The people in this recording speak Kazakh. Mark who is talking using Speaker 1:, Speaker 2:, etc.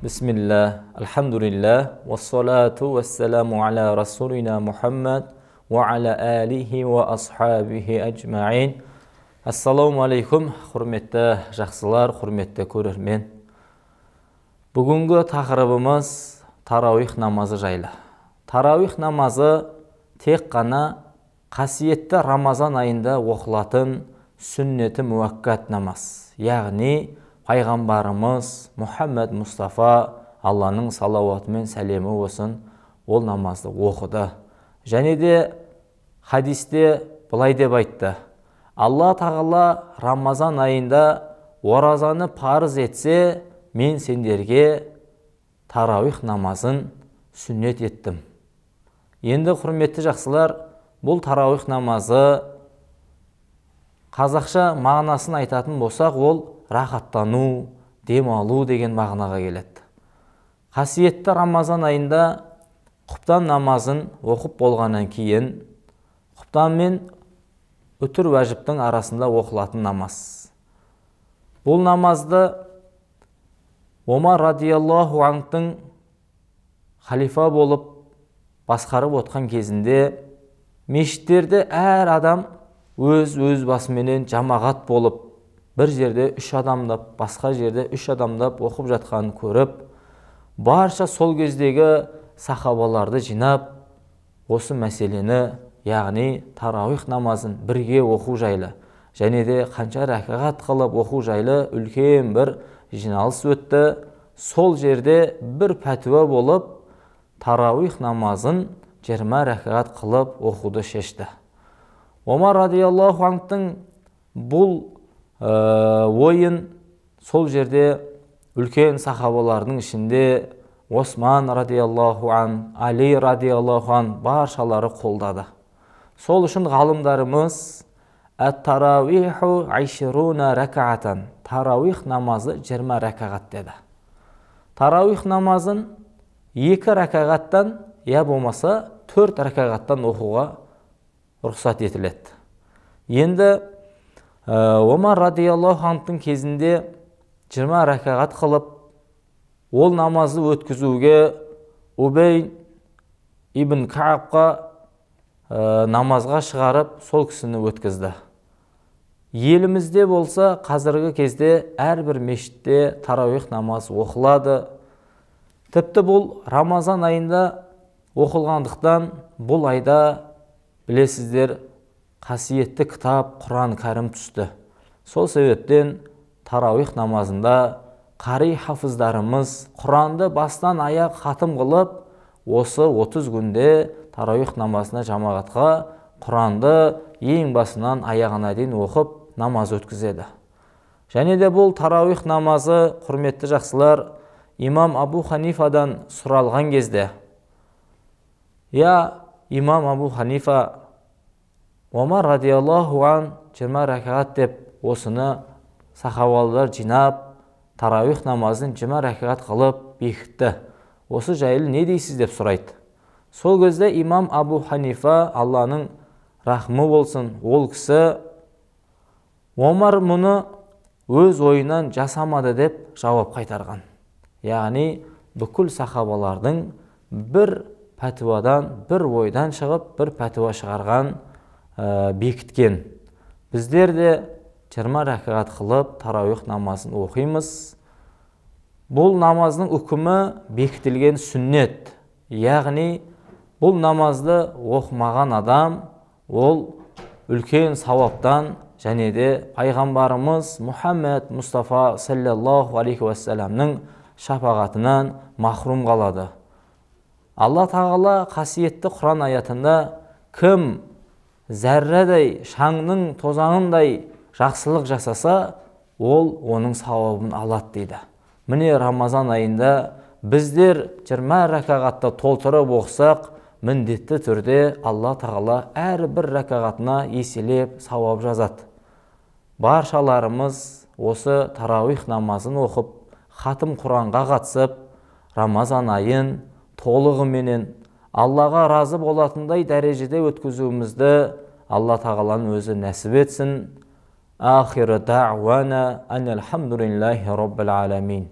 Speaker 1: Bismillah, alhamdulillah, vassalatu vassalamu ala расулина Muhammad va ala alihi va ashabihi жақсылар, құрметті көрермен. бүгінгі тақырыбымыз тарауих намазы жайлы. тарауих намазы тек қана қасиетті Рамазан айында оқылатын сүннеті муаккат намаз, яғни пайғамбарымыз мұхаммед мұстафа алланың салауаты мен сәлемі болсын ол намазды оқыды және де хадисте былай деп айтты алла тағала рамазан айында оразаны парыз етсе мен сендерге тарауих намазын сүннет еттім енді құрметті жақсылар бұл тарауих намазы қазақша мағынасын айтатын болсақ ол рахаттану демалу деген мағынаға келеді қасиетті рамазан айында құптан намазын оқып болғаннан кейін құптан мен үтір уәжіптің арасында оқылатын намаз бұл намазды омар радиаллаху анхтың халифа болып басқарып отқан кезінде мешіттерде әр адам өз өз басыменен жамағат болып бір жерде үш адамдап басқа жерде үш адамдап оқып жатқанын көріп барша сол кездегі сахабаларды жинап осы мәселені яғни тарауих намазын бірге оқу жайлы және де қанша рәкағат қылып оқу жайлы үлкен бір жиналыс өтті сол жерде бір пәтуа болып тарауих намазын жиырма рәкағат қылып оқуды шешті омар радиаллаху анхтың бұл Э, ойын сол жерде үлкен сахабалардың ішінде осман радиаллаху ан али радиаллаху ан баршалары қолдады сол үшін ғалымдарымыз әт тарауиху айшируна ракаатан тарауих намазы 20 рәкағат деді тарауих намазын екі рәкағаттан я болмаса төрт рәкағаттан оқуға рұқсат етіледі енді Э, омар радиаллаху анхтың кезінде 20 рәкағат қылып ол намазды өткізуге убей ибн каабқа э, намазға шығарып сол кісіні өткізді елімізде болса қазіргі кезде әрбір мешітте тарауих намазы оқылады тіпті бұл рамазан айында оқылғандықтан бұл айда білесіздер қасиетті кітап құран кәрім түсті сол себептен тарауих намазында қари хафыздарымыз құранды бастан аяқ хатым қылып осы 30 күнде тарауих намазына жамағатқа құранды ең басынан аяғына дейін оқып намаз өткізеді және де бұл тарауих намазы құрметті жақсылар имам абу ханифадан сұралған кезде я имам абу ханифа омар радиаллаху ан жиырма рәкағат деп осыны сахабалар жинап тарауих намазын жиырма рәкағат қылып бекітті осы жайлы не дейсіз деп сұрайды сол кезде имам абу ханифа алланың рахымы болсын ол кісі омар мұны өз ойынан жасамады деп жауап қайтарған яғни бүкіл сахабалардың бір пәтуадан бір ойдан шығып бір пәтуа шығарған Э, бекіткен біздер де жиырма рәкағат қылып тарауих намазын оқимыз бұл намаздың үкімі бекітілген сүннет яғни бұл намазды оқымаған адам ол үлкен сауаптан және де пайғамбарымыз мұхаммед мұстафа саллаллаху алейхи уассаламның шапағатынан махрум қалады алла тағала қасиетті құран аятында кім зәррадай шаңның тозаңындай жақсылық жасаса ол оның сауабын алады дейді міне рамазан айында біздер 20 рәкағатты толтырып оқысақ міндетті түрде алла тағала әрбір рәкағатына еселеп сауап жазады баршаларымыз осы тарауих намазын оқып хатым құранға қатысып рамазан айын толығыменен аллаға разы болатындай дәрежеде өткізуімізді алла тағаланың өзі нәсіп етсін ахиры дауана ан алхамдулиллахи роббил